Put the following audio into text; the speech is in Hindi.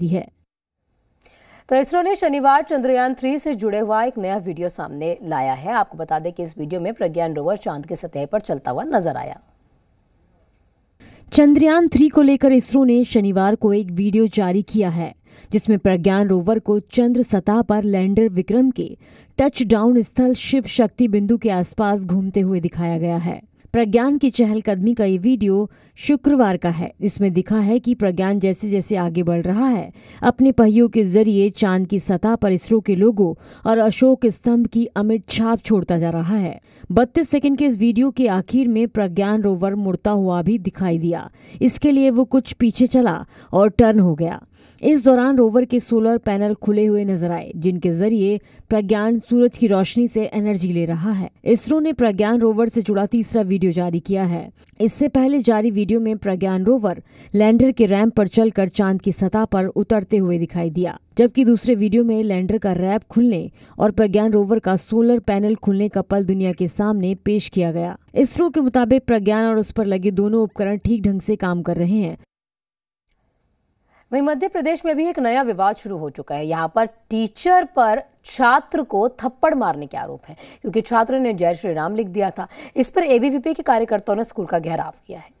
दी है तो इसरो ने शनिवार चंद्रयान थ्री से जुड़े हुआ एक नया वीडियो सामने लाया है आपको बता दें कि इस वीडियो में प्रज्ञान रोवर चांद के सतह पर चलता हुआ नजर आया चंद्रयान थ्री को लेकर इसरो ने शनिवार को एक वीडियो जारी किया है जिसमें प्रज्ञान रोवर को चंद्र सतह पर लैंडर विक्रम के टच डाउन स्थल शिव शक्ति बिंदु के आसपास घूमते हुए दिखाया गया है प्रज्ञान की चहलकदमी का ये वीडियो शुक्रवार का है इसमें दिखा है कि प्रज्ञान जैसे जैसे आगे बढ़ रहा है अपने पहियों के जरिए चांद की सतह पर इसरो के लोगों और अशोक स्तंभ की अमिट छाप छोड़ता जा रहा है बत्तीस सेकंड के इस वीडियो के आखिर में प्रज्ञान रोवर मुड़ता हुआ भी दिखाई दिया इसके लिए वो कुछ पीछे चला और टर्न हो गया इस दौरान रोवर के सोलर पैनल खुले हुए नजर आए जिनके जरिए प्रज्ञान सूरज की रोशनी से एनर्जी ले रहा है इसरो ने प्रज्ञान रोवर से जुड़ा तीसरा वीडियो जारी किया है इससे पहले जारी वीडियो में प्रज्ञान रोवर लैंडर के रैम्प पर चलकर चांद की सतह पर उतरते हुए दिखाई दिया जबकि दूसरे वीडियो में लैंडर का रैप खुलने और प्रज्ञान रोवर का सोलर पैनल खुलने का पल दुनिया के सामने पेश किया गया इसरो के मुताबिक प्रज्ञान और उस पर लगे दोनों उपकरण ठीक ढंग से काम कर रहे हैं वहीं मध्य प्रदेश में भी एक नया विवाद शुरू हो चुका है यहाँ पर टीचर पर छात्र को थप्पड़ मारने के आरोप है क्योंकि छात्र ने जय श्री राम लिख दिया था इस पर एबीवीपी के कार्यकर्ताओं ने स्कूल का घेराव किया है